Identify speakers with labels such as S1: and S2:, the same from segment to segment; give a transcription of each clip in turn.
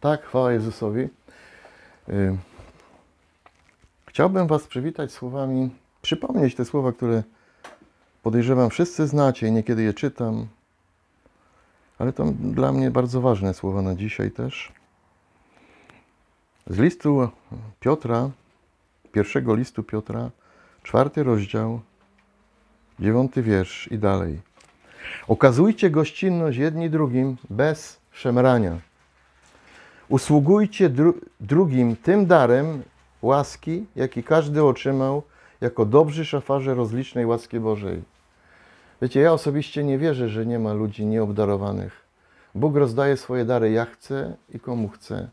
S1: Tak, chwała Jezusowi. Y, chciałbym Was przywitać słowami, przypomnieć te słowa, które podejrzewam wszyscy znacie i niekiedy je czytam, ale to dla mnie bardzo ważne słowa na dzisiaj też. Z listu Piotra, pierwszego listu Piotra, czwarty rozdział, dziewiąty wiersz i dalej. Okazujcie gościnność jedni drugim bez szemrania. Usługujcie dru drugim tym darem łaski, jaki każdy otrzymał jako dobrzy szafarze rozlicznej łaski Bożej. Wiecie, ja osobiście nie wierzę, że nie ma ludzi nieobdarowanych. Bóg rozdaje swoje dary jak chce i komu chce.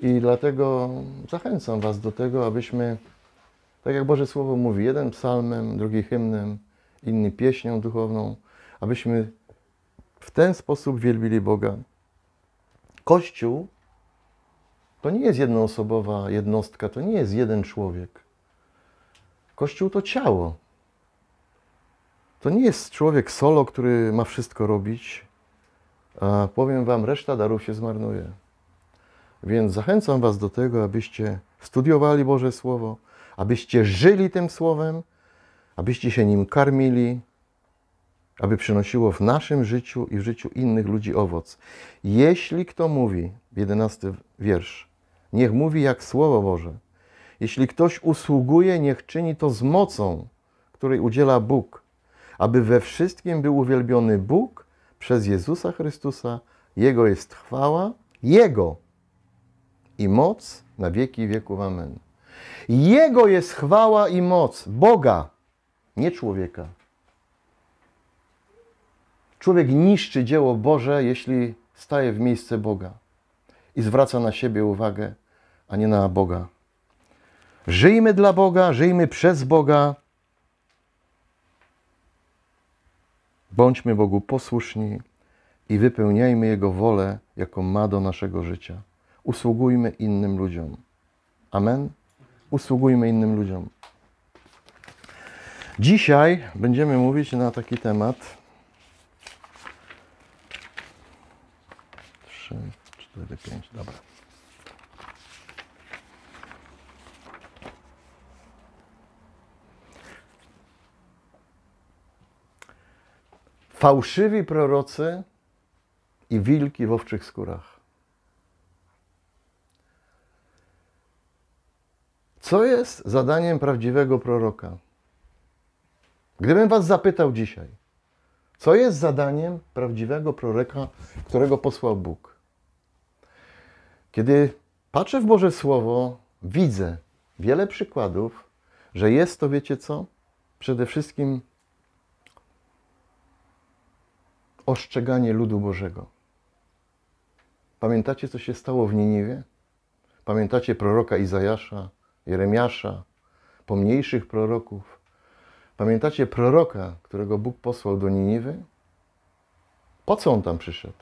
S1: I dlatego zachęcam Was do tego, abyśmy, tak jak Boże Słowo mówi, jeden psalmem, drugi hymnem, inny pieśnią duchowną, abyśmy w ten sposób wielbili Boga. Kościół to nie jest jednoosobowa jednostka, to nie jest jeden człowiek. Kościół to ciało. To nie jest człowiek solo, który ma wszystko robić, a powiem Wam, reszta darów się zmarnuje. Więc zachęcam Was do tego, abyście studiowali Boże Słowo, abyście żyli tym Słowem, abyście się nim karmili, aby przynosiło w naszym życiu i w życiu innych ludzi owoc. Jeśli kto mówi, jedenasty wiersz, Niech mówi jak Słowo Boże. Jeśli ktoś usługuje, niech czyni to z mocą, której udziela Bóg, aby we wszystkim był uwielbiony Bóg przez Jezusa Chrystusa. Jego jest chwała, Jego i moc na wieki wieków. Amen. Jego jest chwała i moc, Boga, nie człowieka. Człowiek niszczy dzieło Boże, jeśli staje w miejsce Boga i zwraca na siebie uwagę a nie na Boga. Żyjmy dla Boga, żyjmy przez Boga. Bądźmy Bogu posłuszni i wypełniajmy Jego wolę, jaką ma do naszego życia. Usługujmy innym ludziom. Amen. Usługujmy innym ludziom. Dzisiaj będziemy mówić na taki temat. Trzy, cztery, pięć. dobra. fałszywi prorocy i wilki w owczych skórach. Co jest zadaniem prawdziwego proroka? Gdybym Was zapytał dzisiaj, co jest zadaniem prawdziwego proroka, którego posłał Bóg? Kiedy patrzę w Boże Słowo, widzę wiele przykładów, że jest to, wiecie co? Przede wszystkim ostrzeganie ludu Bożego. Pamiętacie, co się stało w Niniwie? Pamiętacie proroka Izajasza, Jeremiasza, pomniejszych proroków? Pamiętacie proroka, którego Bóg posłał do Niniwy? Po co on tam przyszedł?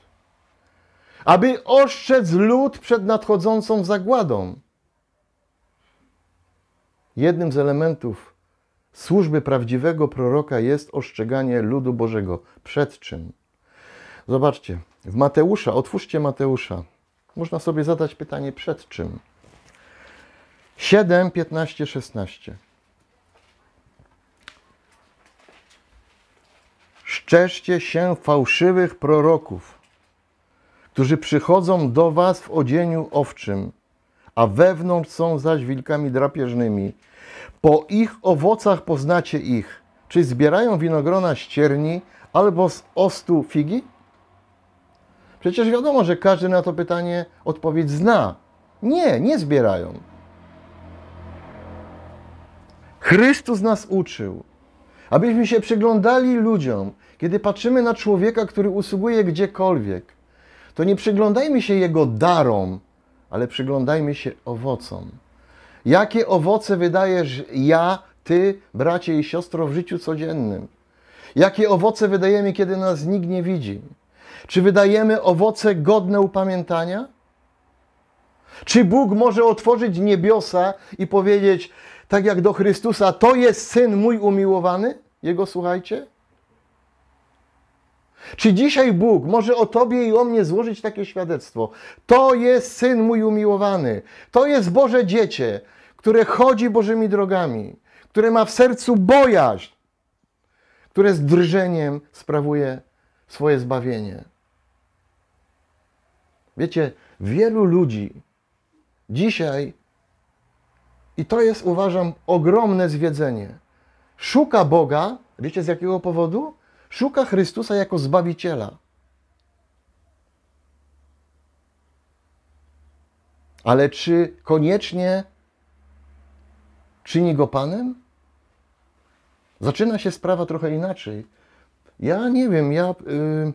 S1: Aby ostrzec lud przed nadchodzącą zagładą. Jednym z elementów służby prawdziwego proroka jest ostrzeganie ludu Bożego. Przed czym? Zobaczcie, w Mateusza, otwórzcie Mateusza. Można sobie zadać pytanie, przed czym? 7, 15, 16. Szczerzcie się fałszywych proroków, którzy przychodzą do was w odzieniu owczym, a wewnątrz są zaś wilkami drapieżnymi. Po ich owocach poznacie ich. Czy zbierają winogrona z cierni albo z ostu figi? Przecież wiadomo, że każdy na to pytanie odpowiedź zna. Nie, nie zbierają. Chrystus nas uczył, abyśmy się przyglądali ludziom. Kiedy patrzymy na człowieka, który usługuje gdziekolwiek, to nie przyglądajmy się jego darom, ale przyglądajmy się owocom. Jakie owoce wydajesz ja, ty, bracie i siostro w życiu codziennym? Jakie owoce wydajemy, kiedy nas nikt nie widzi? Czy wydajemy owoce godne upamiętania? Czy Bóg może otworzyć niebiosa i powiedzieć, tak jak do Chrystusa, to jest syn mój umiłowany? Jego słuchajcie? Czy dzisiaj Bóg może o Tobie i o mnie złożyć takie świadectwo? To jest syn mój umiłowany, to jest Boże dziecię, które chodzi Bożymi drogami, które ma w sercu bojaźń, które z drżeniem sprawuje swoje zbawienie. Wiecie, wielu ludzi dzisiaj, i to jest uważam ogromne zwiedzenie, szuka Boga, wiecie z jakiego powodu? Szuka Chrystusa jako zbawiciela. Ale czy koniecznie czyni go Panem? Zaczyna się sprawa trochę inaczej. Ja nie wiem, ja y,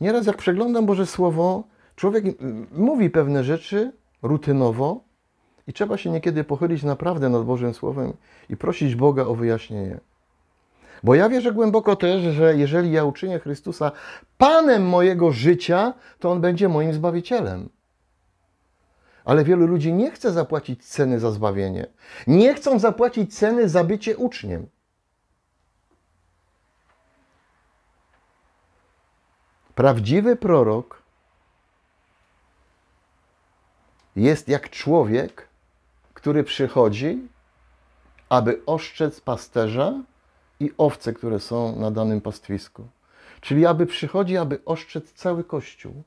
S1: nieraz jak przeglądam Boże Słowo, człowiek y, mówi pewne rzeczy rutynowo i trzeba się niekiedy pochylić naprawdę nad Bożym Słowem i prosić Boga o wyjaśnienie. Bo ja wierzę głęboko też, że jeżeli ja uczynię Chrystusa Panem mojego życia, to On będzie moim Zbawicielem. Ale wielu ludzi nie chce zapłacić ceny za zbawienie. Nie chcą zapłacić ceny za bycie uczniem. Prawdziwy prorok jest jak człowiek, który przychodzi, aby oszczec pasterza i owce, które są na danym pastwisku. Czyli aby przychodzi, aby oszczec cały Kościół,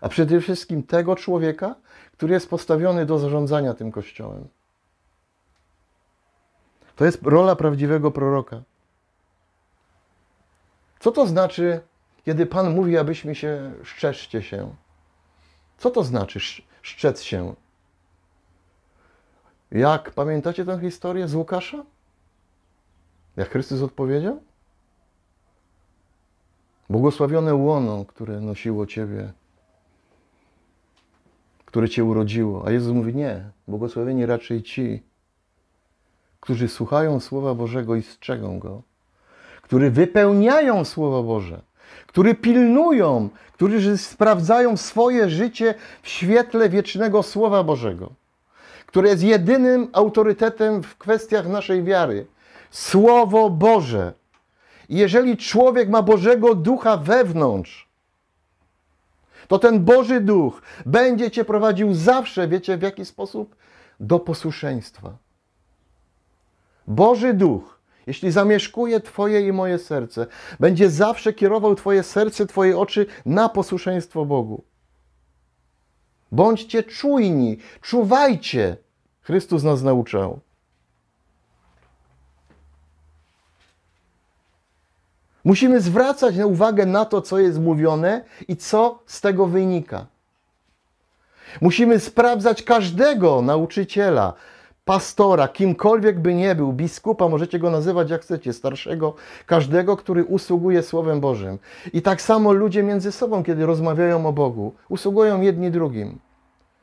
S1: a przede wszystkim tego człowieka, który jest postawiony do zarządzania tym Kościołem. To jest rola prawdziwego proroka. Co to znaczy kiedy Pan mówi, abyśmy się szczeszcie się. Co to znaczy szczec się? Jak pamiętacie tę historię z Łukasza? Jak Chrystus odpowiedział? Błogosławione łono, które nosiło Ciebie, które Cię urodziło. A Jezus mówi, nie, błogosławieni raczej ci, którzy słuchają Słowa Bożego i strzegą Go, którzy wypełniają Słowo Boże którzy pilnują, którzy sprawdzają swoje życie w świetle wiecznego Słowa Bożego, które jest jedynym autorytetem w kwestiach naszej wiary. Słowo Boże. Jeżeli człowiek ma Bożego Ducha wewnątrz, to ten Boży Duch będzie cię prowadził zawsze, wiecie w jaki sposób? Do posłuszeństwa. Boży Duch jeśli zamieszkuje Twoje i moje serce, będzie zawsze kierował Twoje serce, Twoje oczy na posłuszeństwo Bogu. Bądźcie czujni, czuwajcie. Chrystus nas nauczał. Musimy zwracać uwagę na to, co jest mówione i co z tego wynika. Musimy sprawdzać każdego nauczyciela, pastora, kimkolwiek by nie był, biskupa, możecie go nazywać jak chcecie, starszego, każdego, który usługuje Słowem Bożym. I tak samo ludzie między sobą, kiedy rozmawiają o Bogu, usługują jedni drugim.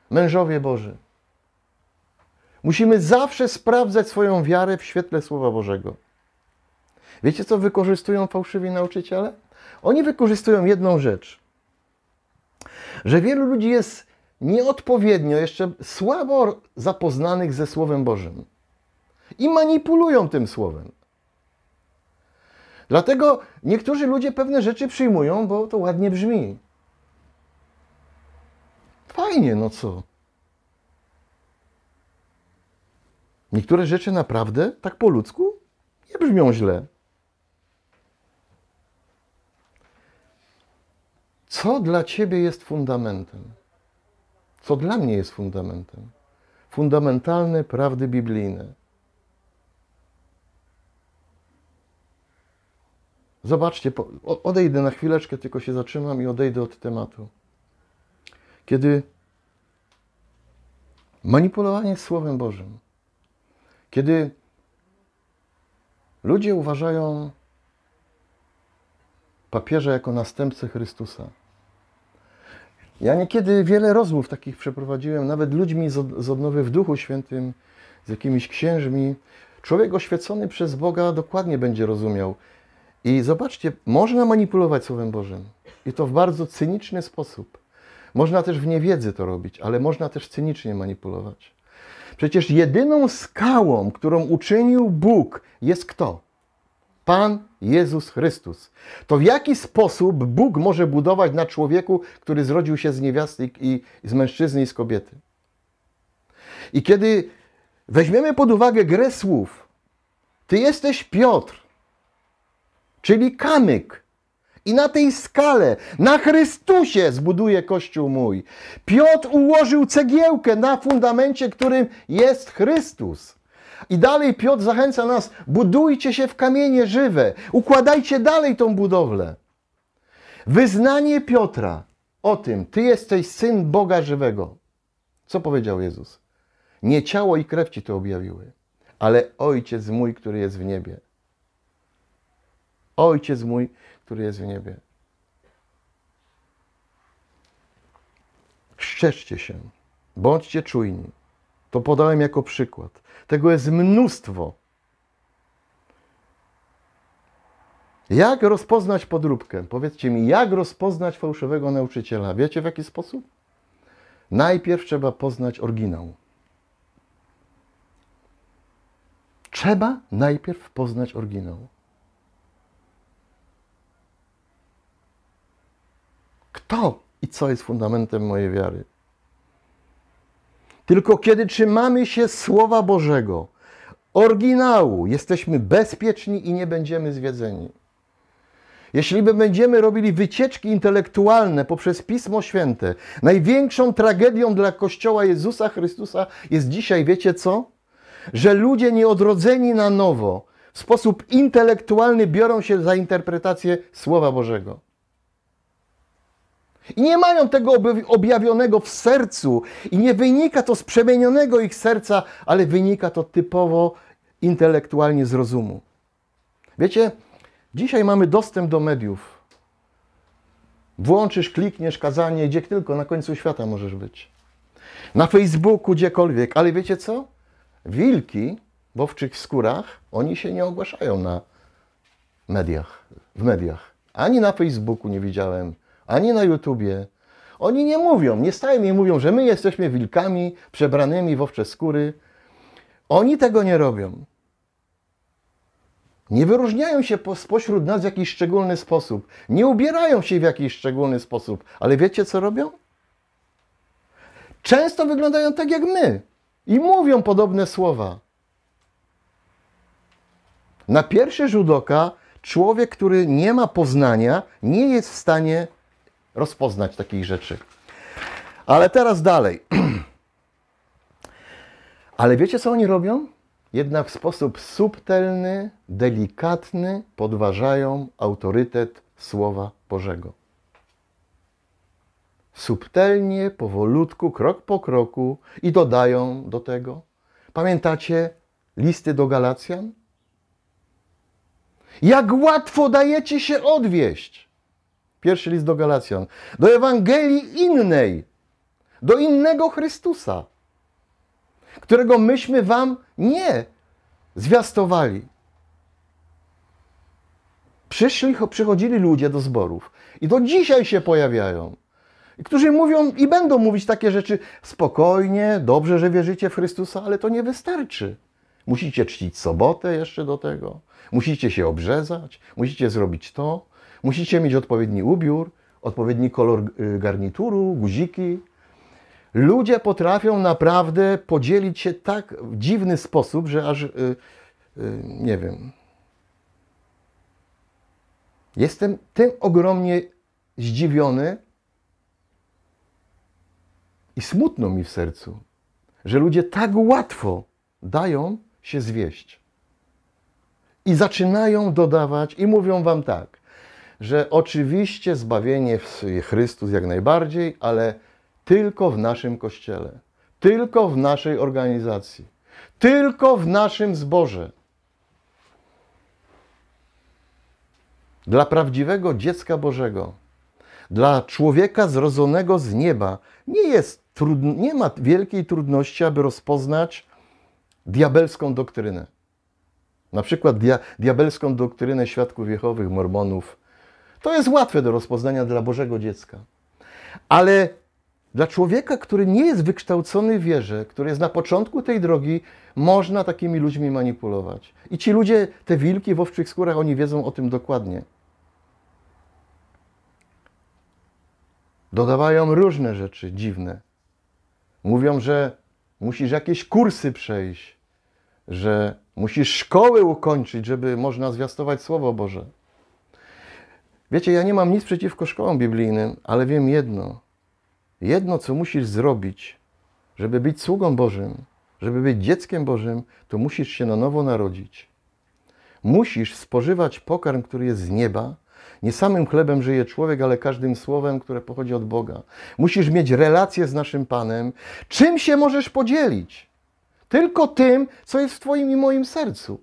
S1: Mężowie Boży. Musimy zawsze sprawdzać swoją wiarę w świetle Słowa Bożego. Wiecie, co wykorzystują fałszywi nauczyciele? Oni wykorzystują jedną rzecz. Że wielu ludzi jest nieodpowiednio, jeszcze słabo zapoznanych ze Słowem Bożym i manipulują tym Słowem. Dlatego niektórzy ludzie pewne rzeczy przyjmują, bo to ładnie brzmi. Fajnie, no co? Niektóre rzeczy naprawdę, tak po ludzku, nie brzmią źle. Co dla ciebie jest fundamentem? co dla mnie jest fundamentem. Fundamentalne prawdy biblijne. Zobaczcie, odejdę na chwileczkę, tylko się zatrzymam i odejdę od tematu. Kiedy manipulowanie Słowem Bożym, kiedy ludzie uważają papieża jako następcę Chrystusa, ja niekiedy wiele rozmów takich przeprowadziłem, nawet ludźmi z odnowy w Duchu Świętym, z jakimiś księżmi. Człowiek oświecony przez Boga dokładnie będzie rozumiał. I zobaczcie, można manipulować Słowem Bożym. I to w bardzo cyniczny sposób. Można też w niewiedzy to robić, ale można też cynicznie manipulować. Przecież jedyną skałą, którą uczynił Bóg, jest kto? Pan Jezus Chrystus. To w jaki sposób Bóg może budować na człowieku, który zrodził się z niewiasty i z mężczyzny i z kobiety? I kiedy weźmiemy pod uwagę grę słów, ty jesteś Piotr, czyli kamyk. I na tej skale, na Chrystusie zbuduje Kościół mój. Piotr ułożył cegiełkę na fundamencie, którym jest Chrystus. I dalej Piotr zachęca nas, budujcie się w kamienie żywe, układajcie dalej tą budowlę. Wyznanie Piotra o tym, ty jesteś syn Boga żywego. Co powiedział Jezus? Nie ciało i krew ci to objawiły, ale ojciec mój, który jest w niebie. Ojciec mój, który jest w niebie. Szczerzcie się, bądźcie czujni. To podałem jako przykład. Tego jest mnóstwo. Jak rozpoznać podróbkę? Powiedzcie mi, jak rozpoznać fałszywego nauczyciela? Wiecie w jaki sposób? Najpierw trzeba poznać oryginał. Trzeba najpierw poznać oryginał. Kto i co jest fundamentem mojej wiary? Tylko kiedy trzymamy się Słowa Bożego, oryginału, jesteśmy bezpieczni i nie będziemy zwiedzeni. Jeśli będziemy robili wycieczki intelektualne poprzez Pismo Święte, największą tragedią dla Kościoła Jezusa Chrystusa jest dzisiaj, wiecie co? Że ludzie nieodrodzeni na nowo, w sposób intelektualny biorą się za interpretację Słowa Bożego. I nie mają tego objawionego w sercu. I nie wynika to z przemienionego ich serca, ale wynika to typowo intelektualnie z rozumu. Wiecie, dzisiaj mamy dostęp do mediów. Włączysz, klikniesz kazanie, gdzie tylko, na końcu świata możesz być. Na Facebooku, gdziekolwiek. Ale wiecie co? Wilki w owczych skórach, oni się nie ogłaszają na mediach, w mediach. Ani na Facebooku nie widziałem ani na YouTubie. Oni nie mówią, nie stają i mówią, że my jesteśmy wilkami przebranymi w owcze skóry. Oni tego nie robią. Nie wyróżniają się spośród nas w jakiś szczególny sposób. Nie ubierają się w jakiś szczególny sposób. Ale wiecie, co robią? Często wyglądają tak jak my i mówią podobne słowa. Na pierwszy rzut oka człowiek, który nie ma poznania, nie jest w stanie rozpoznać takich rzeczy. Ale teraz dalej. Ale wiecie, co oni robią? Jednak w sposób subtelny, delikatny podważają autorytet Słowa Bożego. Subtelnie, powolutku, krok po kroku i dodają do tego. Pamiętacie listy do Galacjan? Jak łatwo dajecie się odwieść! Pierwszy list do Galacjan. Do Ewangelii innej. Do innego Chrystusa, którego myśmy wam nie zwiastowali. Przyszli, przychodzili ludzie do zborów i do dzisiaj się pojawiają którzy mówią i będą mówić takie rzeczy spokojnie, dobrze, że wierzycie w Chrystusa, ale to nie wystarczy. Musicie czcić sobotę jeszcze do tego, musicie się obrzezać, musicie zrobić to. Musicie mieć odpowiedni ubiór, odpowiedni kolor y, garnituru, guziki. Ludzie potrafią naprawdę podzielić się tak w dziwny sposób, że aż yy, yy, nie wiem. Jestem tym ogromnie zdziwiony i smutno mi w sercu, że ludzie tak łatwo dają się zwieść. I zaczynają dodawać i mówią wam tak że oczywiście zbawienie w Chrystus jak najbardziej, ale tylko w naszym kościele, tylko w naszej organizacji, tylko w naszym zborze. Dla prawdziwego dziecka Bożego, dla człowieka zrodzonego z nieba, nie, jest trudno, nie ma wielkiej trudności, aby rozpoznać diabelską doktrynę. Na przykład dia, diabelską doktrynę świadków Jehowych, mormonów, to jest łatwe do rozpoznania dla Bożego dziecka. Ale dla człowieka, który nie jest wykształcony w wierze, który jest na początku tej drogi, można takimi ludźmi manipulować. I ci ludzie, te wilki w owczych skórach, oni wiedzą o tym dokładnie. Dodawają różne rzeczy dziwne. Mówią, że musisz jakieś kursy przejść, że musisz szkoły ukończyć, żeby można zwiastować Słowo Boże. Wiecie, ja nie mam nic przeciwko szkołom biblijnym, ale wiem jedno. Jedno, co musisz zrobić, żeby być sługą Bożym, żeby być dzieckiem Bożym, to musisz się na nowo narodzić. Musisz spożywać pokarm, który jest z nieba. Nie samym chlebem żyje człowiek, ale każdym słowem, które pochodzi od Boga. Musisz mieć relację z naszym Panem. Czym się możesz podzielić? Tylko tym, co jest w Twoim i moim sercu.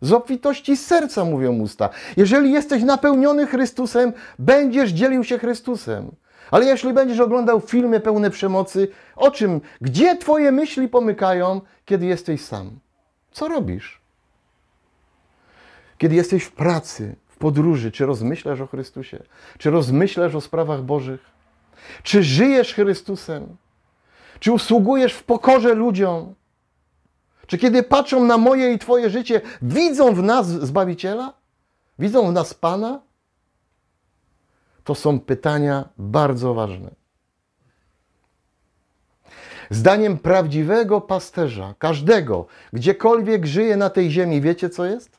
S1: Z obfitości serca mówią usta. Jeżeli jesteś napełniony Chrystusem, będziesz dzielił się Chrystusem. Ale jeśli będziesz oglądał filmy pełne przemocy, o czym, gdzie twoje myśli pomykają, kiedy jesteś sam? Co robisz? Kiedy jesteś w pracy, w podróży, czy rozmyślasz o Chrystusie? Czy rozmyślasz o sprawach Bożych? Czy żyjesz Chrystusem? Czy usługujesz w pokorze ludziom? Czy kiedy patrzą na moje i Twoje życie, widzą w nas Zbawiciela? Widzą w nas Pana? To są pytania bardzo ważne. Zdaniem prawdziwego pasterza, każdego, gdziekolwiek żyje na tej ziemi, wiecie co jest?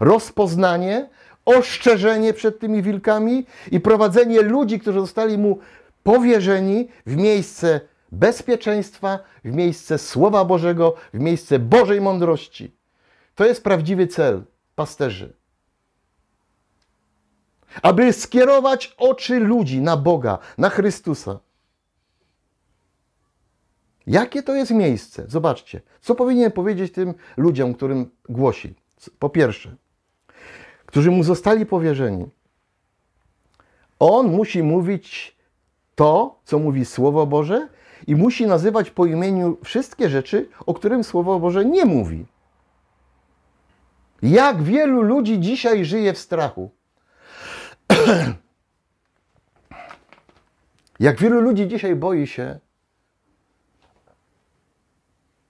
S1: Rozpoznanie, oszczerzenie przed tymi wilkami i prowadzenie ludzi, którzy zostali mu powierzeni w miejsce bezpieczeństwa, w miejsce Słowa Bożego, w miejsce Bożej mądrości. To jest prawdziwy cel pasterzy. Aby skierować oczy ludzi na Boga, na Chrystusa. Jakie to jest miejsce? Zobaczcie, co powinien powiedzieć tym ludziom, którym głosi. Po pierwsze, którzy mu zostali powierzeni. On musi mówić to, co mówi Słowo Boże i musi nazywać po imieniu wszystkie rzeczy, o którym Słowo Boże nie mówi. Jak wielu ludzi dzisiaj żyje w strachu. Jak wielu ludzi dzisiaj boi się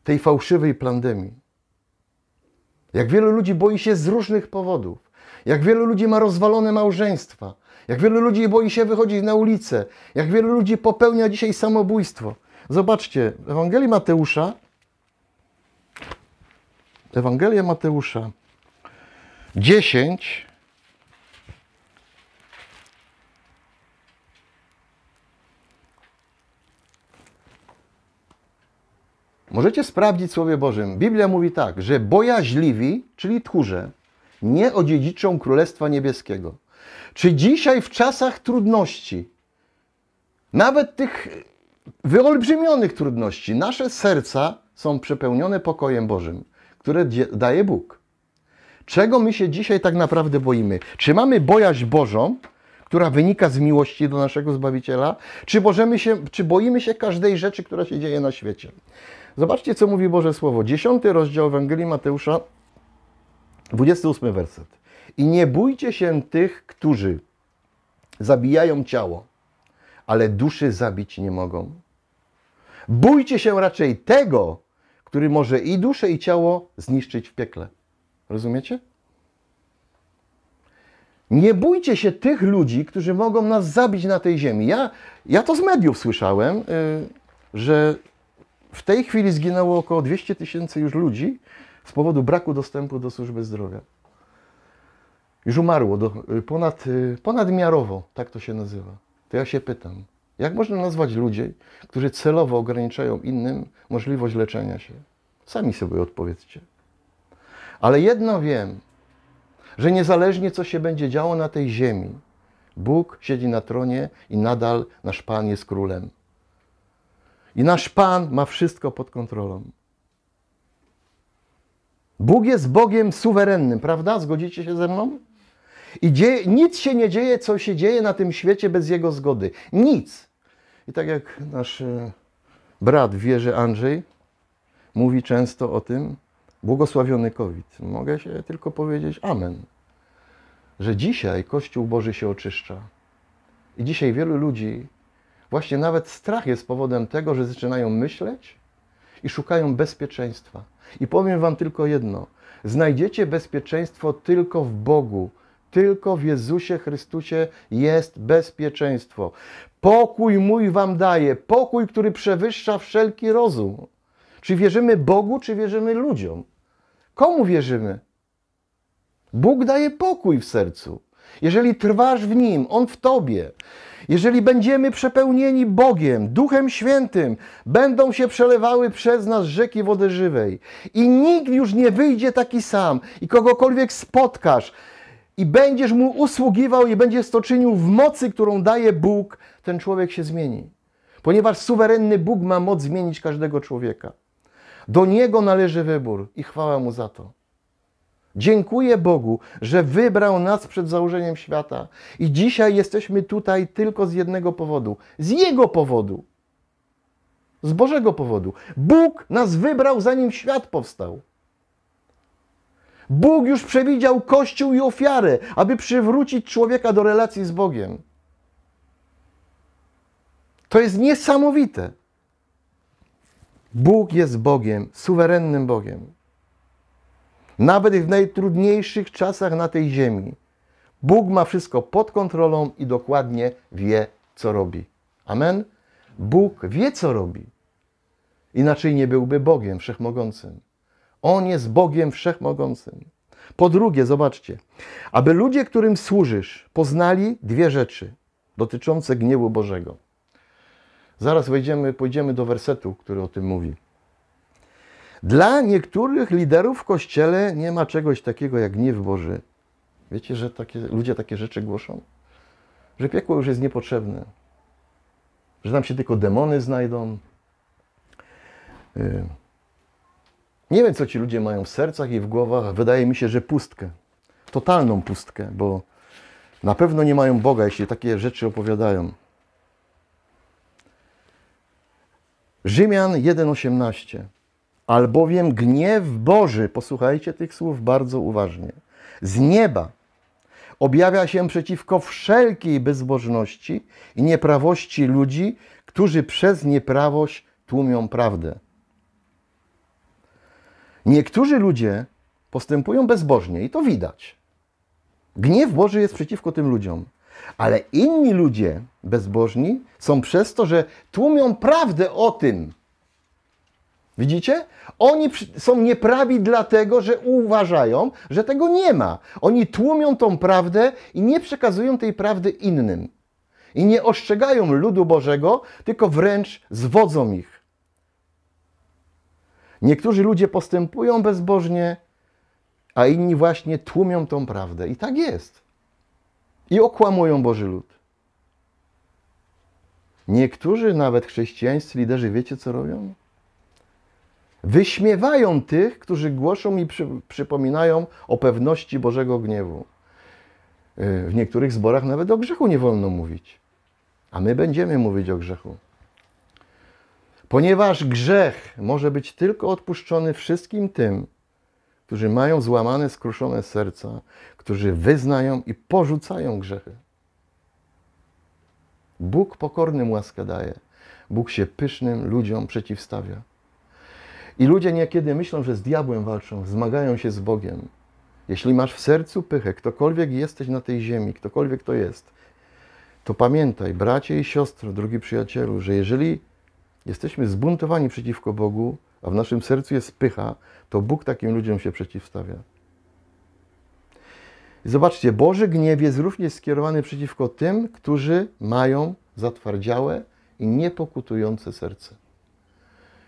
S1: tej fałszywej pandemii. Jak wielu ludzi boi się z różnych powodów. Jak wielu ludzi ma rozwalone małżeństwa. Jak wielu ludzi boi się wychodzić na ulicę. Jak wielu ludzi popełnia dzisiaj samobójstwo. Zobaczcie, Ewangelii Mateusza, Ewangelia Mateusza 10, Możecie sprawdzić Słowie Bożym. Biblia mówi tak, że bojaźliwi, czyli tchórze, nie odziedziczą Królestwa Niebieskiego. Czy dzisiaj w czasach trudności, nawet tych wyolbrzymionych trudności. Nasze serca są przepełnione pokojem Bożym, które daje Bóg. Czego my się dzisiaj tak naprawdę boimy? Czy mamy bojaźń Bożą, która wynika z miłości do naszego Zbawiciela, czy, możemy się, czy boimy się każdej rzeczy, która się dzieje na świecie? Zobaczcie, co mówi Boże Słowo. Dziesiąty rozdział Ewangelii Mateusza, 28 werset. I nie bójcie się tych, którzy zabijają ciało, ale duszy zabić nie mogą. Bójcie się raczej tego, który może i duszę, i ciało zniszczyć w piekle. Rozumiecie? Nie bójcie się tych ludzi, którzy mogą nas zabić na tej ziemi. Ja, ja to z mediów słyszałem, yy, że w tej chwili zginęło około 200 tysięcy już ludzi z powodu braku dostępu do służby zdrowia. Już umarło do, y, ponad, y, ponadmiarowo, tak to się nazywa to ja się pytam, jak można nazwać ludzi, którzy celowo ograniczają innym możliwość leczenia się? Sami sobie odpowiedzcie. Ale jedno wiem, że niezależnie co się będzie działo na tej ziemi, Bóg siedzi na tronie i nadal nasz Pan jest królem. I nasz Pan ma wszystko pod kontrolą. Bóg jest Bogiem suwerennym, prawda? Zgodzicie się ze mną? I dzieje, nic się nie dzieje, co się dzieje na tym świecie bez jego zgody. Nic. I tak jak nasz e, brat w wierze Andrzej mówi często o tym, błogosławiony COVID. Mogę się tylko powiedzieć amen. Że dzisiaj Kościół Boży się oczyszcza. I dzisiaj wielu ludzi, właśnie nawet strach jest powodem tego, że zaczynają myśleć i szukają bezpieczeństwa. I powiem Wam tylko jedno: znajdziecie bezpieczeństwo tylko w Bogu tylko w Jezusie Chrystusie jest bezpieczeństwo. Pokój mój wam daje, pokój, który przewyższa wszelki rozum. Czy wierzymy Bogu, czy wierzymy ludziom? Komu wierzymy? Bóg daje pokój w sercu. Jeżeli trwasz w Nim, On w Tobie, jeżeli będziemy przepełnieni Bogiem, Duchem Świętym, będą się przelewały przez nas rzeki wody żywej. I nikt już nie wyjdzie taki sam. I kogokolwiek spotkasz, i będziesz mu usługiwał i będziesz to czynił w mocy, którą daje Bóg, ten człowiek się zmieni. Ponieważ suwerenny Bóg ma moc zmienić każdego człowieka. Do Niego należy wybór i chwała Mu za to. Dziękuję Bogu, że wybrał nas przed założeniem świata i dzisiaj jesteśmy tutaj tylko z jednego powodu z Jego powodu, z Bożego powodu. Bóg nas wybrał, zanim świat powstał. Bóg już przewidział Kościół i ofiarę, aby przywrócić człowieka do relacji z Bogiem. To jest niesamowite. Bóg jest Bogiem, suwerennym Bogiem. Nawet w najtrudniejszych czasach na tej ziemi. Bóg ma wszystko pod kontrolą i dokładnie wie, co robi. Amen? Bóg wie, co robi. Inaczej nie byłby Bogiem Wszechmogącym. On jest Bogiem Wszechmogącym. Po drugie, zobaczcie, aby ludzie, którym służysz, poznali dwie rzeczy dotyczące gniewu Bożego. Zaraz wejdziemy, pójdziemy do wersetu, który o tym mówi. Dla niektórych liderów w kościele nie ma czegoś takiego jak gniew Boży. Wiecie, że takie, ludzie takie rzeczy głoszą? Że piekło już jest niepotrzebne. Że tam się tylko demony znajdą. Yy nie wiem, co ci ludzie mają w sercach i w głowach. Wydaje mi się, że pustkę. Totalną pustkę, bo na pewno nie mają Boga, jeśli takie rzeczy opowiadają. Rzymian 1:18. Albowiem gniew Boży, posłuchajcie tych słów bardzo uważnie, z nieba objawia się przeciwko wszelkiej bezbożności i nieprawości ludzi, którzy przez nieprawość tłumią prawdę. Niektórzy ludzie postępują bezbożnie i to widać. Gniew Boży jest przeciwko tym ludziom. Ale inni ludzie bezbożni są przez to, że tłumią prawdę o tym. Widzicie? Oni są nieprawi dlatego, że uważają, że tego nie ma. Oni tłumią tą prawdę i nie przekazują tej prawdy innym. I nie ostrzegają ludu Bożego, tylko wręcz zwodzą ich. Niektórzy ludzie postępują bezbożnie, a inni właśnie tłumią tą prawdę. I tak jest. I okłamują Boży lud. Niektórzy nawet chrześcijańscy liderzy, wiecie co robią? Wyśmiewają tych, którzy głoszą i przy, przypominają o pewności Bożego gniewu. Y, w niektórych zborach nawet o grzechu nie wolno mówić. A my będziemy mówić o grzechu. Ponieważ grzech może być tylko odpuszczony wszystkim tym, którzy mają złamane, skruszone serca, którzy wyznają i porzucają grzechy. Bóg pokornym łaskę daje. Bóg się pysznym ludziom przeciwstawia. I ludzie niekiedy myślą, że z diabłem walczą, zmagają się z Bogiem. Jeśli masz w sercu pychę, ktokolwiek jesteś na tej ziemi, ktokolwiek to jest, to pamiętaj, bracie i siostro, drogi przyjacielu, że jeżeli jesteśmy zbuntowani przeciwko Bogu, a w naszym sercu jest pycha, to Bóg takim ludziom się przeciwstawia. Zobaczcie, Boży gniew jest również skierowany przeciwko tym, którzy mają zatwardziałe i niepokutujące serce.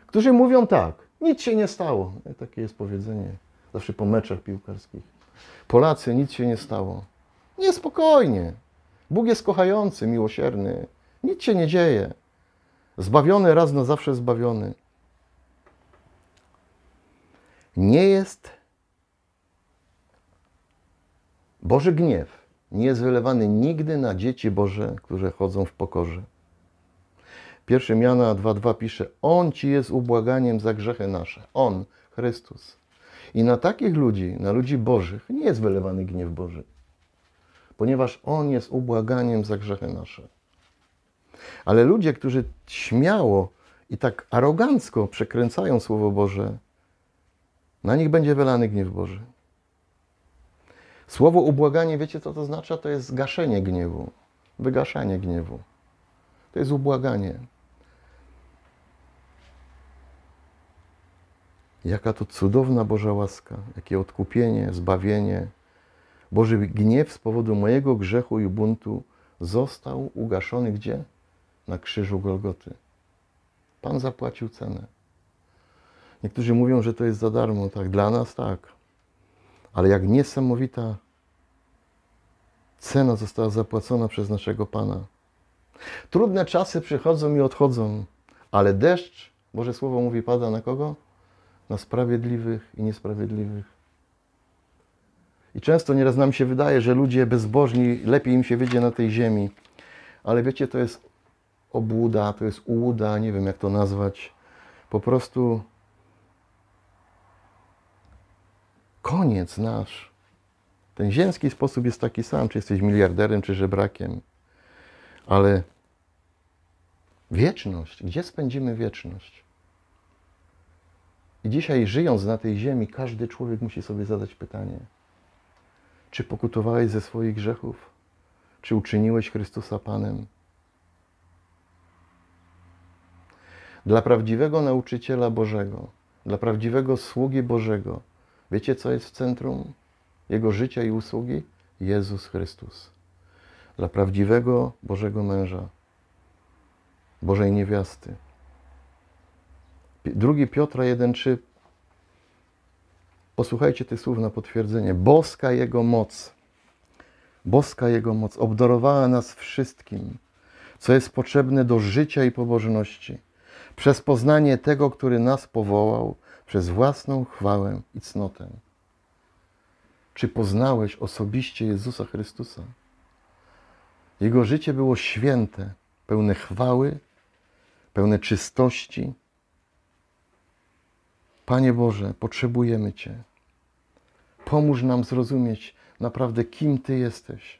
S1: Którzy mówią tak, nic się nie stało. E, takie jest powiedzenie, zawsze po meczach piłkarskich. Polacy, nic się nie stało. Niespokojnie. Bóg jest kochający, miłosierny. Nic się nie dzieje. Zbawiony raz na zawsze zbawiony. Nie jest Boży gniew nie jest wylewany nigdy na dzieci Boże, które chodzą w pokorze. Pierwszy Jana 2,2 pisze, On Ci jest ubłaganiem za grzechy nasze. On, Chrystus. I na takich ludzi, na ludzi Bożych, nie jest wylewany gniew Boży, ponieważ On jest ubłaganiem za grzechy nasze. Ale ludzie, którzy śmiało i tak arogancko przekręcają Słowo Boże, na nich będzie wylany gniew Boży. Słowo ubłaganie, wiecie co to oznacza? To jest gaszenie gniewu, wygaszanie gniewu. To jest ubłaganie. Jaka to cudowna Boża łaska, jakie odkupienie, zbawienie. Boży gniew z powodu mojego grzechu i buntu został ugaszony gdzie? na krzyżu Golgoty. Pan zapłacił cenę. Niektórzy mówią, że to jest za darmo, tak? Dla nas tak. Ale jak niesamowita cena została zapłacona przez naszego Pana. Trudne czasy przychodzą i odchodzą, ale deszcz, Boże Słowo mówi, pada na kogo? Na sprawiedliwych i niesprawiedliwych. I często nieraz nam się wydaje, że ludzie bezbożni lepiej im się wyjdzie na tej ziemi. Ale wiecie, to jest obłuda, to jest ułuda, nie wiem jak to nazwać. Po prostu koniec nasz. Ten ziemski sposób jest taki sam, czy jesteś miliarderem, czy żebrakiem. Ale wieczność, gdzie spędzimy wieczność? I dzisiaj, żyjąc na tej ziemi, każdy człowiek musi sobie zadać pytanie: czy pokutowałeś ze swoich grzechów? Czy uczyniłeś Chrystusa Panem? Dla prawdziwego nauczyciela Bożego, dla prawdziwego sługi Bożego, wiecie co jest w centrum jego życia i usługi? Jezus Chrystus. Dla prawdziwego Bożego męża, Bożej niewiasty. Drugi Piotra 1:3 Posłuchajcie tych słów na potwierdzenie. Boska Jego moc, boska Jego moc obdarowała nas wszystkim, co jest potrzebne do życia i pobożności, przez poznanie tego, który nas powołał, przez własną chwałę i cnotę. Czy poznałeś osobiście Jezusa Chrystusa? Jego życie było święte, pełne chwały, pełne czystości. Panie Boże, potrzebujemy Cię. Pomóż nam zrozumieć naprawdę, kim Ty jesteś.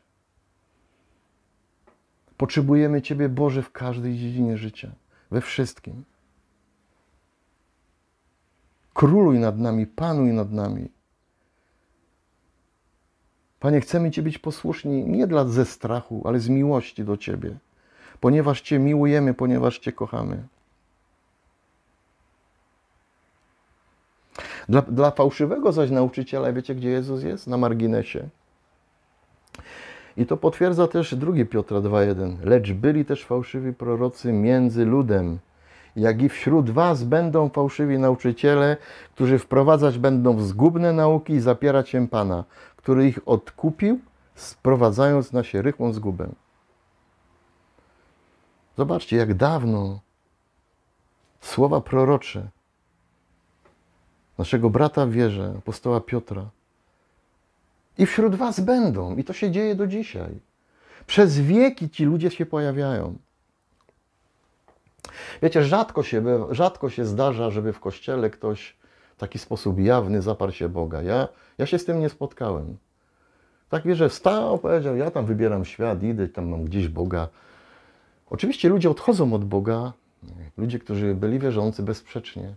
S1: Potrzebujemy Ciebie, Boże, w każdej dziedzinie życia we wszystkim. Króluj nad nami, panuj nad nami. Panie, chcemy cię być posłuszni nie dla ze strachu, ale z miłości do Ciebie, ponieważ Cię miłujemy, ponieważ Cię kochamy. Dla, dla fałszywego zaś nauczyciela, wiecie gdzie Jezus jest? Na marginesie. I to potwierdza też drugi Piotra 2.1. Lecz byli też fałszywi prorocy między ludem, jak i wśród was będą fałszywi nauczyciele, którzy wprowadzać będą w zgubne nauki i zapierać się Pana, który ich odkupił, sprowadzając na się rychłą zgubę. Zobaczcie, jak dawno słowa prorocze naszego brata w wierze, apostoła Piotra, i wśród Was będą. I to się dzieje do dzisiaj. Przez wieki ci ludzie się pojawiają. Wiecie, rzadko się, rzadko się zdarza, żeby w kościele ktoś w taki sposób jawny zaparł się Boga. Ja, ja się z tym nie spotkałem. Tak wierzę, stał, powiedział, ja tam wybieram świat, idę, tam mam gdzieś Boga. Oczywiście ludzie odchodzą od Boga, ludzie, którzy byli wierzący bezsprzecznie,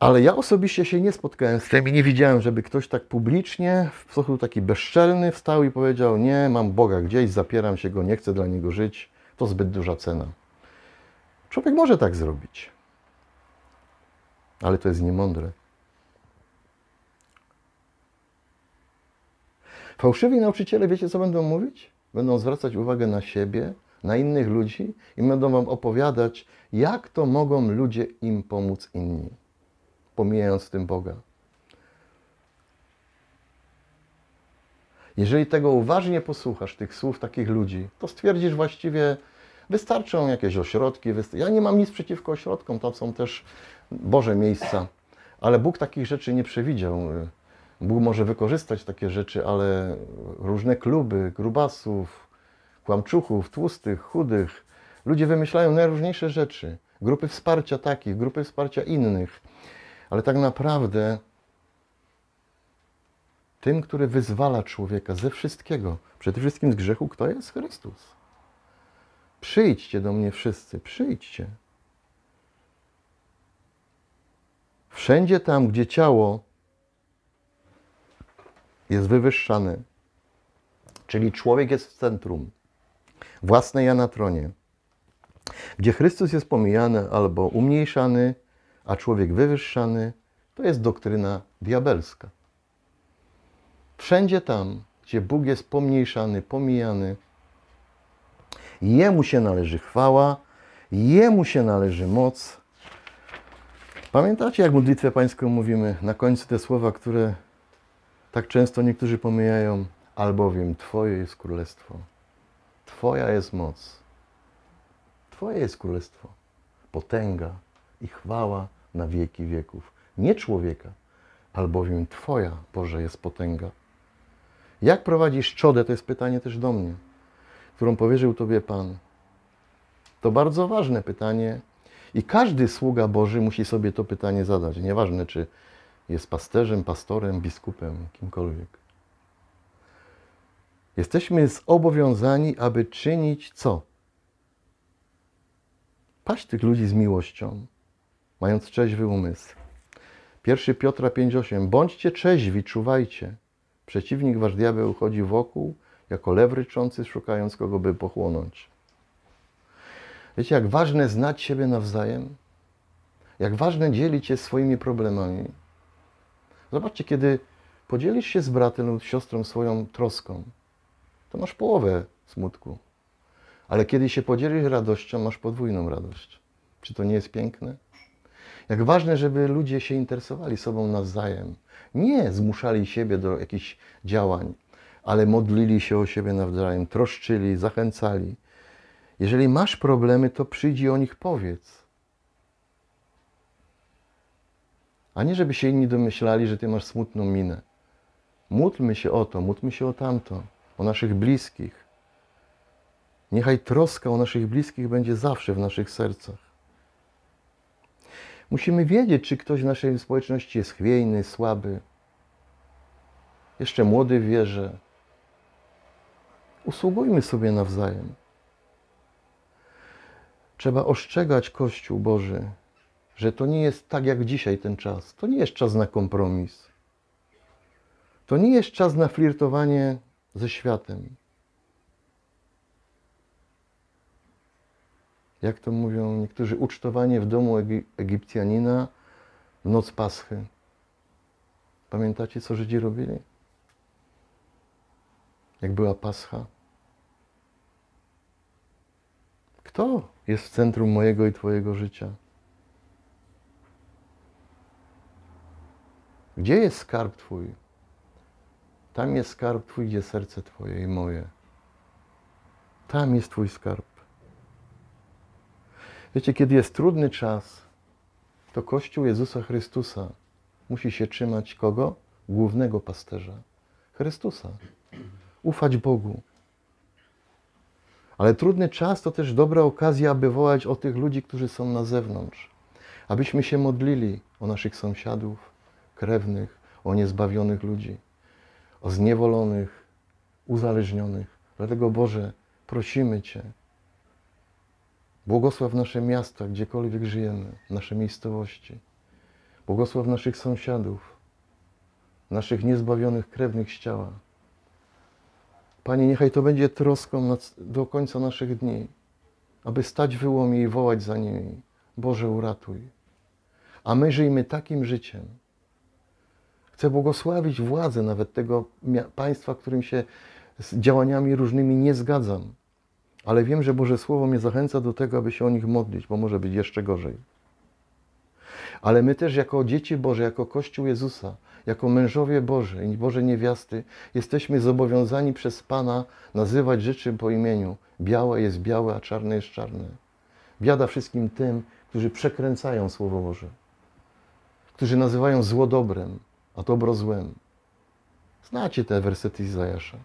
S1: ale ja osobiście się nie spotkałem z tym i nie widziałem, żeby ktoś tak publicznie, w sposób taki bezczelny wstał i powiedział, nie, mam Boga gdzieś, zapieram się Go, nie chcę dla Niego żyć, to zbyt duża cena. Człowiek może tak zrobić, ale to jest niemądre. Fałszywi nauczyciele, wiecie co będą mówić? Będą zwracać uwagę na siebie, na innych ludzi i będą wam opowiadać, jak to mogą ludzie im pomóc inni pomijając tym Boga. Jeżeli tego uważnie posłuchasz, tych słów takich ludzi, to stwierdzisz właściwie, wystarczą jakieś ośrodki. Ja nie mam nic przeciwko ośrodkom, tam są też Boże miejsca, ale Bóg takich rzeczy nie przewidział. Bóg może wykorzystać takie rzeczy, ale różne kluby, grubasów, kłamczuchów, tłustych, chudych, ludzie wymyślają najróżniejsze rzeczy. Grupy wsparcia takich, grupy wsparcia innych. Ale tak naprawdę tym, który wyzwala człowieka ze wszystkiego, przede wszystkim z grzechu, kto jest Chrystus. Przyjdźcie do mnie wszyscy, przyjdźcie. Wszędzie tam, gdzie ciało jest wywyższane, czyli człowiek jest w centrum, własne ja na tronie, gdzie Chrystus jest pomijany albo umniejszany, a człowiek wywyższany, to jest doktryna diabelska. Wszędzie tam, gdzie Bóg jest pomniejszany, pomijany, Jemu się należy chwała, Jemu się należy moc. Pamiętacie, jak modlitwę pańską mówimy na końcu te słowa, które tak często niektórzy pomijają, albowiem Twoje jest królestwo, Twoja jest moc, Twoje jest królestwo, potęga i chwała na wieki wieków, nie człowieka, albowiem Twoja, Boże, jest potęga. Jak prowadzisz czodę, to jest pytanie też do mnie, którą powierzył Tobie Pan. To bardzo ważne pytanie i każdy sługa Boży musi sobie to pytanie zadać. Nieważne, czy jest pasterzem, pastorem, biskupem, kimkolwiek. Jesteśmy zobowiązani, aby czynić co? Paść tych ludzi z miłością, mając trzeźwy umysł. 1 Piotra 5,8 Bądźcie trzeźwi, czuwajcie. Przeciwnik, wasz diabeł, chodzi wokół, jako lew ryczący, szukając kogo by pochłonąć. Wiecie, jak ważne znać siebie nawzajem? Jak ważne dzielić się swoimi problemami? Zobaczcie, kiedy podzielisz się z bratem lub siostrą swoją troską, to masz połowę smutku. Ale kiedy się podzielisz radością, masz podwójną radość. Czy to nie jest piękne? Jak ważne, żeby ludzie się interesowali sobą nawzajem. Nie zmuszali siebie do jakichś działań, ale modlili się o siebie nawzajem, troszczyli, zachęcali. Jeżeli masz problemy, to przyjdź i o nich powiedz. A nie, żeby się inni domyślali, że ty masz smutną minę. Módlmy się o to, módlmy się o tamto, o naszych bliskich. Niechaj troska o naszych bliskich będzie zawsze w naszych sercach. Musimy wiedzieć, czy ktoś w naszej społeczności jest chwiejny, słaby, jeszcze młody w wierze. Usługujmy sobie nawzajem. Trzeba ostrzegać Kościół Boży, że to nie jest tak jak dzisiaj ten czas. To nie jest czas na kompromis. To nie jest czas na flirtowanie ze światem. jak to mówią niektórzy, ucztowanie w domu Egipcjanina w noc Paschy. Pamiętacie, co Żydzi robili? Jak była Pascha? Kto jest w centrum mojego i Twojego życia? Gdzie jest skarb Twój? Tam jest skarb Twój, gdzie serce Twoje i moje. Tam jest Twój skarb. Wiecie, kiedy jest trudny czas, to Kościół Jezusa Chrystusa musi się trzymać kogo? Głównego pasterza Chrystusa. Ufać Bogu. Ale trudny czas to też dobra okazja, aby wołać o tych ludzi, którzy są na zewnątrz. Abyśmy się modlili o naszych sąsiadów, krewnych, o niezbawionych ludzi, o zniewolonych, uzależnionych. Dlatego, Boże, prosimy Cię, Błogosław nasze miasta, gdziekolwiek żyjemy, nasze miejscowości. Błogosław naszych sąsiadów, naszych niezbawionych krewnych z ciała. Panie, niechaj to będzie troską do końca naszych dni, aby stać wyłomie i wołać za nimi. Boże, uratuj. A my żyjmy takim życiem. Chcę błogosławić władzę nawet tego państwa, którym się z działaniami różnymi nie zgadzam ale wiem, że Boże Słowo mnie zachęca do tego, aby się o nich modlić, bo może być jeszcze gorzej. Ale my też jako dzieci Boże, jako Kościół Jezusa, jako mężowie Boże i Boże niewiasty, jesteśmy zobowiązani przez Pana nazywać rzeczy po imieniu. Białe jest białe, a czarne jest czarne. Biada wszystkim tym, którzy przekręcają Słowo Boże, którzy nazywają zło dobrem, a dobro złem. Znacie te wersety Izajasza.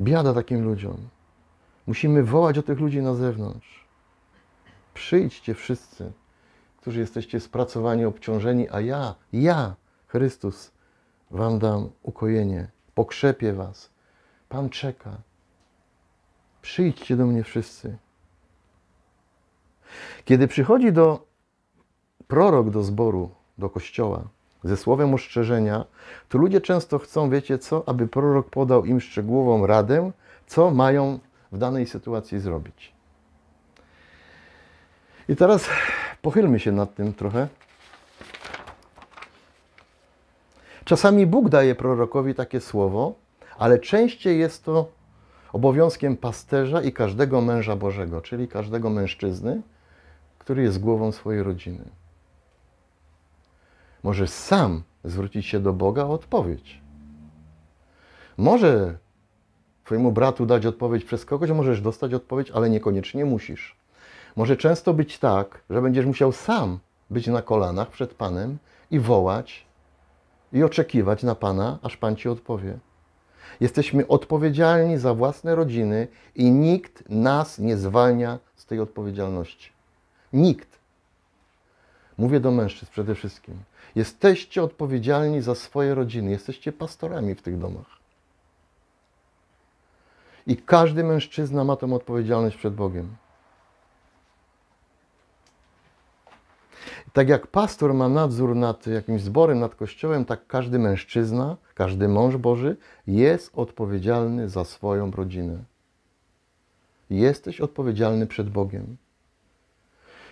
S1: Biada takim ludziom. Musimy wołać o tych ludzi na zewnątrz. Przyjdźcie wszyscy, którzy jesteście spracowani, obciążeni, a ja, ja, Chrystus, wam dam ukojenie, pokrzepię was. Pan czeka. Przyjdźcie do mnie wszyscy. Kiedy przychodzi do prorok do zboru, do kościoła, ze słowem ostrzeżenia, to ludzie często chcą, wiecie co, aby prorok podał im szczegółową radę, co mają w danej sytuacji zrobić. I teraz pochylmy się nad tym trochę. Czasami Bóg daje prorokowi takie słowo, ale częściej jest to obowiązkiem pasterza i każdego męża Bożego, czyli każdego mężczyzny, który jest głową swojej rodziny. Może sam zwrócić się do Boga o odpowiedź. Może Twojemu bratu dać odpowiedź przez kogoś, możesz dostać odpowiedź, ale niekoniecznie musisz. Może często być tak, że będziesz musiał sam być na kolanach przed Panem i wołać i oczekiwać na Pana, aż Pan ci odpowie. Jesteśmy odpowiedzialni za własne rodziny i nikt nas nie zwalnia z tej odpowiedzialności. Nikt. Mówię do mężczyzn przede wszystkim. Jesteście odpowiedzialni za swoje rodziny, jesteście pastorami w tych domach. I każdy mężczyzna ma tą odpowiedzialność przed Bogiem. Tak jak pastor ma nadzór nad jakimś zborem, nad kościołem, tak każdy mężczyzna, każdy mąż Boży jest odpowiedzialny za swoją rodzinę. Jesteś odpowiedzialny przed Bogiem.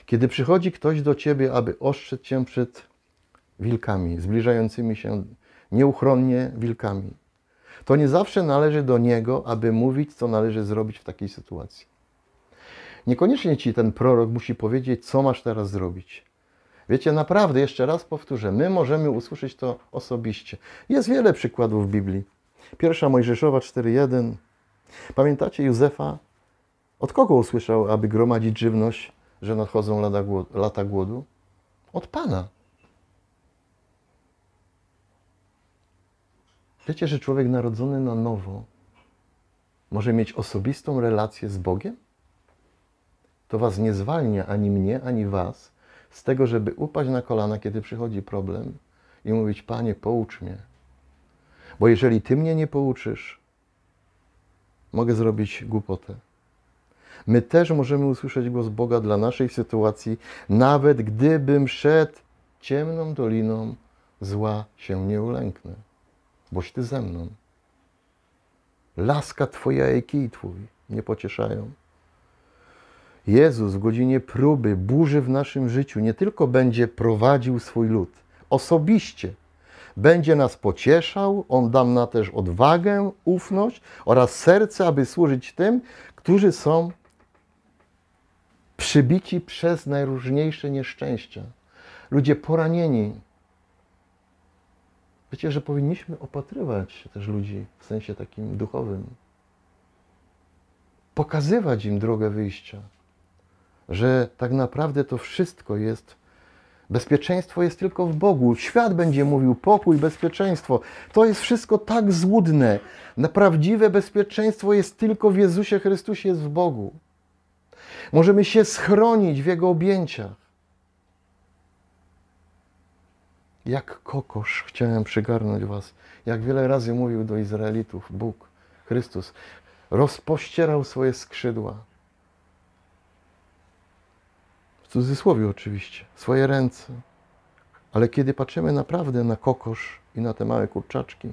S1: Kiedy przychodzi ktoś do ciebie, aby ostrzec cię przed wilkami, zbliżającymi się nieuchronnie wilkami, to nie zawsze należy do niego, aby mówić, co należy zrobić w takiej sytuacji. Niekoniecznie ci ten prorok musi powiedzieć, co masz teraz zrobić. Wiecie, naprawdę, jeszcze raz powtórzę, my możemy usłyszeć to osobiście. Jest wiele przykładów w Biblii. Pierwsza Mojżeszowa 4.1. Pamiętacie Józefa? Od kogo usłyszał, aby gromadzić żywność, że nadchodzą lata głodu? Od Pana. Wiecie, że człowiek narodzony na nowo może mieć osobistą relację z Bogiem? To was nie zwalnia ani mnie, ani was z tego, żeby upaść na kolana, kiedy przychodzi problem i mówić: Panie, poucz mnie. Bo jeżeli ty mnie nie pouczysz, mogę zrobić głupotę. My też możemy usłyszeć głos Boga dla naszej sytuacji, nawet gdybym szedł ciemną doliną, zła się nie ulęknę boś Ty ze mną. Laska Twoja i kij Twój nie pocieszają. Jezus w godzinie próby, burzy w naszym życiu nie tylko będzie prowadził swój lud osobiście, będzie nas pocieszał, On dam na też odwagę, ufność oraz serce, aby służyć tym, którzy są przybici przez najróżniejsze nieszczęścia. Ludzie poranieni, Wiecie, że powinniśmy opatrywać też ludzi w sensie takim duchowym. Pokazywać im drogę wyjścia, że tak naprawdę to wszystko jest, bezpieczeństwo jest tylko w Bogu. Świat będzie mówił pokój, bezpieczeństwo. To jest wszystko tak złudne. Na prawdziwe bezpieczeństwo jest tylko w Jezusie Chrystusie, jest w Bogu. Możemy się schronić w Jego objęciach. Jak kokosz chciałem przygarnąć was. Jak wiele razy mówił do Izraelitów Bóg, Chrystus, rozpościerał swoje skrzydła. W cudzysłowie oczywiście, swoje ręce. Ale kiedy patrzymy naprawdę na kokosz i na te małe kurczaczki,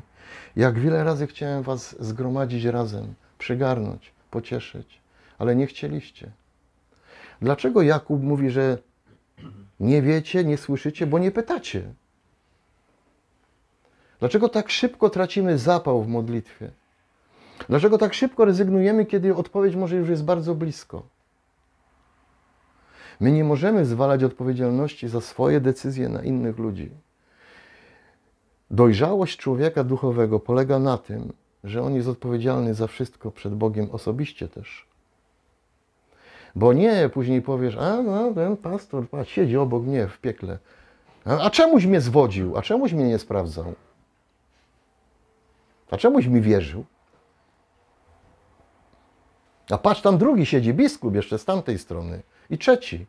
S1: jak wiele razy chciałem was zgromadzić razem, przygarnąć, pocieszyć, ale nie chcieliście. Dlaczego Jakub mówi, że nie wiecie, nie słyszycie, bo nie pytacie? Dlaczego tak szybko tracimy zapał w modlitwie? Dlaczego tak szybko rezygnujemy, kiedy odpowiedź może już jest bardzo blisko? My nie możemy zwalać odpowiedzialności za swoje decyzje na innych ludzi. Dojrzałość człowieka duchowego polega na tym, że on jest odpowiedzialny za wszystko przed Bogiem osobiście też. Bo nie później powiesz, a no, ten pastor siedzi obok mnie w piekle. A, a czemuś mnie zwodził, a czemuś mnie nie sprawdzał. A czemuś mi wierzył? A patrz, tam drugi siedzi, biskup jeszcze z tamtej strony. I trzeci.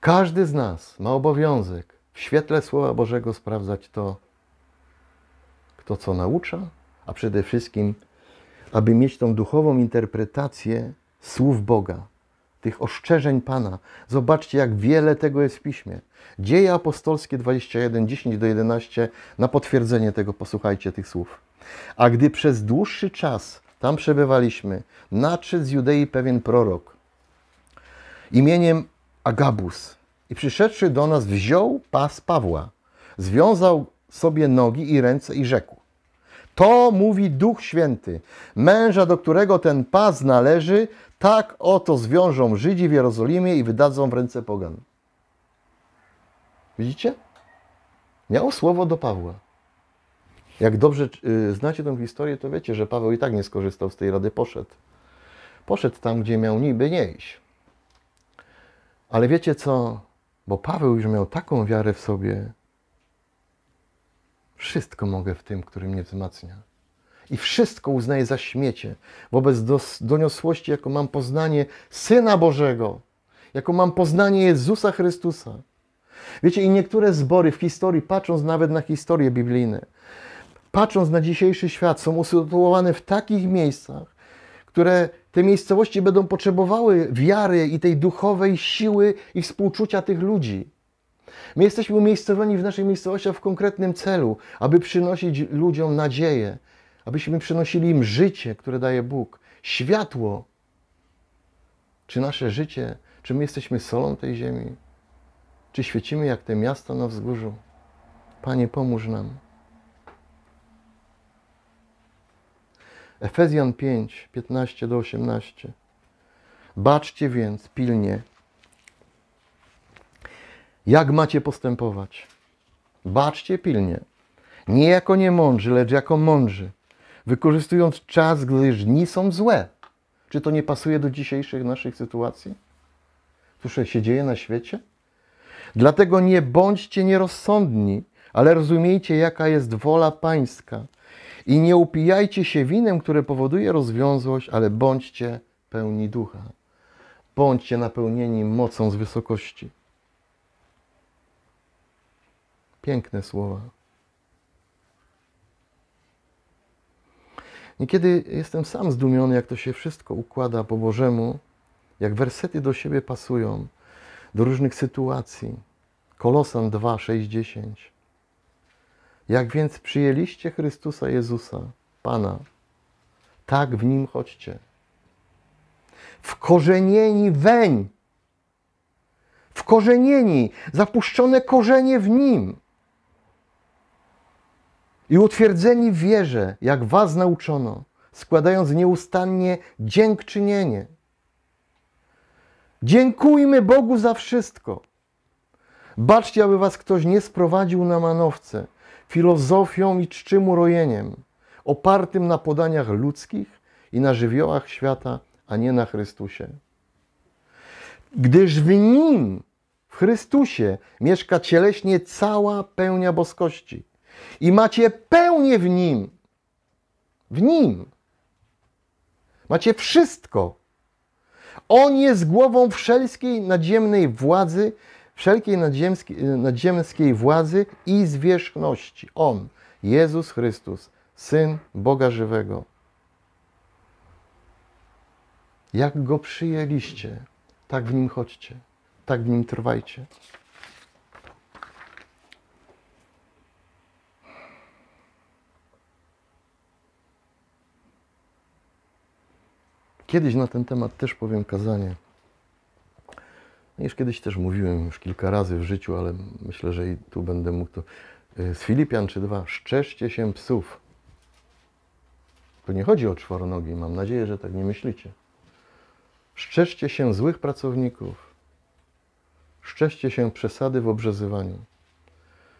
S1: Każdy z nas ma obowiązek w świetle Słowa Bożego sprawdzać to, kto co naucza, a przede wszystkim, aby mieć tą duchową interpretację słów Boga, tych oszczerzeń Pana. Zobaczcie, jak wiele tego jest w piśmie. Dzieje apostolskie 21, 10 do 11 na potwierdzenie tego, posłuchajcie tych słów. A gdy przez dłuższy czas tam przebywaliśmy, nadszedł z Judei pewien prorok imieniem Agabus i przyszedłszy do nas wziął pas Pawła, związał sobie nogi i ręce i rzekł. To mówi Duch Święty. Męża, do którego ten pas należy, tak oto zwiążą Żydzi w Jerozolimie i wydadzą w ręce pogan. Widzicie? Miał słowo do Pawła. Jak dobrze y, znacie tę historię, to wiecie, że Paweł i tak nie skorzystał z tej rady, poszedł. Poszedł tam, gdzie miał niby nie iść. Ale wiecie co? Bo Paweł już miał taką wiarę w sobie. Wszystko mogę w tym, który mnie wzmacnia. I wszystko uznaję za śmiecie wobec doniosłości, jaką mam poznanie Syna Bożego, jaką mam poznanie Jezusa Chrystusa. Wiecie, i niektóre zbory w historii, patrząc nawet na historię biblijne, patrząc na dzisiejszy świat, są usytuowane w takich miejscach, które te miejscowości będą potrzebowały wiary i tej duchowej siły i współczucia tych ludzi. My jesteśmy umiejscowieni w naszej miejscowości w konkretnym celu, aby przynosić ludziom nadzieję, abyśmy przynosili im życie, które daje Bóg, światło. Czy nasze życie, czy my jesteśmy solą tej ziemi? Czy świecimy jak te miasta na wzgórzu? Panie, pomóż nam. Efezjan 5, 15 do 18. Baczcie więc pilnie, jak macie postępować. Baczcie pilnie, nie jako niemądrzy, lecz jako mądrzy, wykorzystując czas, gdyż dni są złe. Czy to nie pasuje do dzisiejszych naszych sytuacji? Słuchaj, się dzieje na świecie? Dlatego nie bądźcie nierozsądni, ale rozumiejcie, jaka jest wola Pańska. I nie upijajcie się winem, które powoduje rozwiązłość, ale bądźcie pełni ducha. Bądźcie napełnieni mocą z wysokości. Piękne słowa. Niekiedy jestem sam zdumiony, jak to się wszystko układa po Bożemu, jak wersety do siebie pasują, do różnych sytuacji. Kolosan 2, 6, 10. Jak więc przyjęliście Chrystusa Jezusa, Pana, tak w Nim chodźcie. Wkorzenieni weń, wkorzenieni, zapuszczone korzenie w Nim i utwierdzeni w wierze, jak Was nauczono, składając nieustannie dziękczynienie. Dziękujmy Bogu za wszystko. Baczcie, aby was ktoś nie sprowadził na manowce filozofią i czczym urojeniem, opartym na podaniach ludzkich i na żywiołach świata, a nie na Chrystusie. Gdyż w Nim, w Chrystusie, mieszka cieleśnie cała pełnia boskości i macie pełnię w Nim. W Nim. Macie wszystko on jest głową wszelkiej nadziemnej władzy, wszelkiej nadziemskiej, nadziemskiej władzy i zwierzchności. On, Jezus Chrystus, Syn Boga Żywego. Jak go przyjęliście, tak w nim chodźcie, tak w nim trwajcie. Kiedyś na ten temat też powiem kazanie. No już kiedyś też mówiłem już kilka razy w życiu, ale myślę, że i tu będę mógł to. Y, z Filipian dwa. Szczęście się psów. Tu nie chodzi o czworonogi. Mam nadzieję, że tak nie myślicie. Szczęście się złych pracowników. Szczęście się przesady w obrzezywaniu.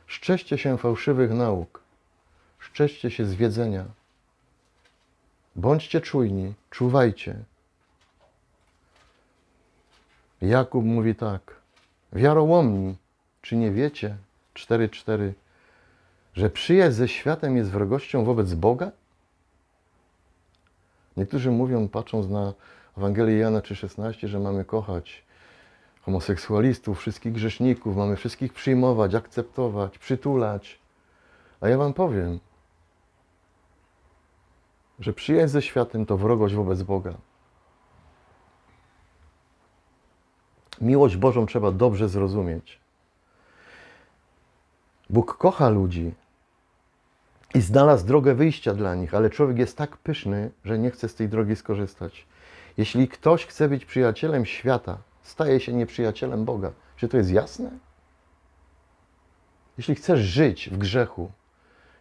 S1: Szczęście się fałszywych nauk. Szczęście się zwiedzenia Bądźcie czujni, czuwajcie. Jakub mówi tak. Wiarołomni, czy nie wiecie, 4:4, że przyjaźń ze światem jest wrogością wobec Boga? Niektórzy mówią, patrząc na Ewangelię Jana 3:16, że mamy kochać homoseksualistów, wszystkich grzeszników, mamy wszystkich przyjmować, akceptować, przytulać. A ja wam powiem, że przyjaźń ze światem to wrogość wobec Boga. Miłość Bożą trzeba dobrze zrozumieć. Bóg kocha ludzi i znalazł drogę wyjścia dla nich, ale człowiek jest tak pyszny, że nie chce z tej drogi skorzystać. Jeśli ktoś chce być przyjacielem świata, staje się nieprzyjacielem Boga. Czy to jest jasne? Jeśli chcesz żyć w grzechu,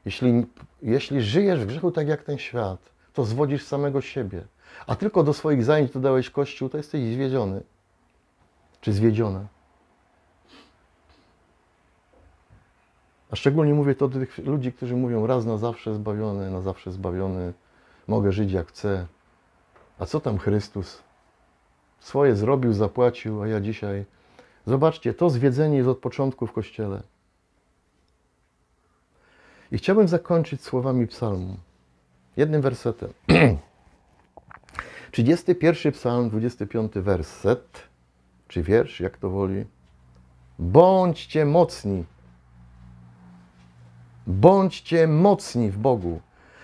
S1: jeśli, jeśli żyjesz w grzechu tak jak ten świat, to zwodzisz samego siebie, a tylko do swoich zajęć dodałeś Kościół, to jesteś zwiedziony. Czy zwiedziona. A szczególnie mówię to do tych ludzi, którzy mówią raz na zawsze zbawiony, na zawsze zbawiony, mogę żyć jak chcę. A co tam Chrystus? Swoje zrobił, zapłacił, a ja dzisiaj. Zobaczcie, to zwiedzenie jest od początku w kościele. I chciałbym zakończyć słowami psalmu. Jednym wersetem. 31 psalm, 25 werset, czy wiersz, jak to woli. Bądźcie mocni. Bądźcie mocni w Bogu,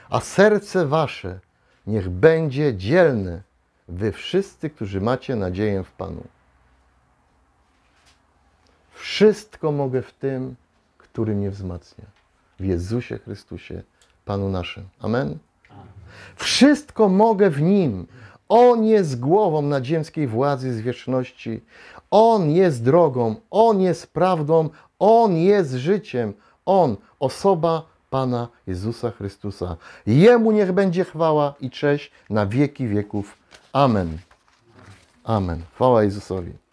S1: a serce wasze niech będzie dzielne, wy wszyscy, którzy macie nadzieję w Panu. Wszystko mogę w tym, który mnie wzmacnia w Jezusie Chrystusie, Panu naszym. Amen. Wszystko mogę w Nim. On jest głową nadziemskiej władzy z wieczności. On jest drogą, On jest prawdą, On jest życiem. On, osoba Pana Jezusa Chrystusa. Jemu niech będzie chwała i cześć na wieki wieków. Amen. Amen. Chwała Jezusowi.